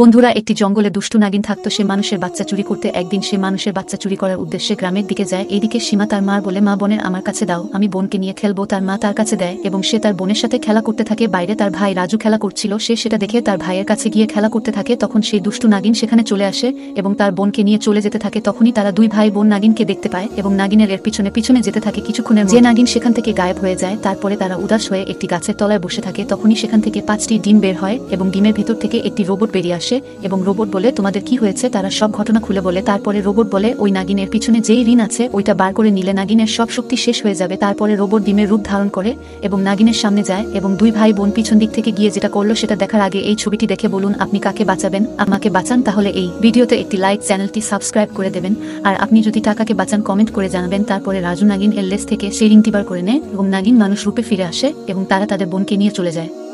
বন্ধুরা একটি জঙ্গলে দুষ্টু নাগিন থাকতো সে মানুষের বাচ্চা চুরি করতে একদিন সে মানুষের বাচ্চা চুরি করার উদ্দেশ্যে গ্রামের দিকে যায় এদিকে সীমা তার মার বলে মা বোনের আমার কাছে দাও আমি বোনকে নিয়ে খেলবো তার মা তার কাছে দেয় এবং সে তার বোনের সাথে খেলা করতে থাকে বাইরে তার ভাই রাজু খেলা করছিল সে সেটা দেখে তার ভাইয়ের কাছে গিয়ে খেলা করতে থাকে তখন সেই দুষ্টু নাগিন সেখানে চলে আসে এবং তার বোনকে নিয়ে চলে যেতে থাকে তখনই তারা দুই ভাই বোন নাগিনকে দেখতে পায় এবং নাগিনের এর পিছনে পিছনে যেতে থাকে কিছুক্ষণের যে নাগিন সেখান থেকে গায়েব হয়ে যায় তারপরে তারা উদাস হয়ে একটি গাছের তলায় বসে থাকে তখনই সেখান থেকে পাঁচটি ডিম বের হয় এবং ডিমের ভেতর থেকে একটি রোবট বেরিয়ে আসে আসে এবং রোবট বলে তোমাদের কি হয়েছে তারা সব ঘটনা খুলে বলে তারপরে রোবট বলে ওই নাগিনের পিছনে যেই ঋণ আছে ওইটা বার করে নিলে নাগিনের সব শক্তি শেষ হয়ে যাবে তারপরে রোবট ডিমের রূপ ধারণ করে এবং নাগিনের সামনে যায় এবং দুই ভাই বোন পিছন দিক থেকে গিয়ে যেটা করলো সেটা দেখার আগে এই ছবিটি দেখে বলুন আপনি কাকে বাঁচাবেন আমাকে বাঁচান তাহলে এই ভিডিওতে একটি লাইক চ্যানেলটি সাবস্ক্রাইব করে দেবেন আর আপনি যদি টাকাকে বাঁচান কমেন্ট করে জানাবেন তারপরে রাজু নাগিন এললেস থেকে সেই রিংটি বার করে নেয় এবং নাগিন মানুষ রূপে ফিরে আসে এবং তারা তাদের বোনকে নিয়ে চলে যায়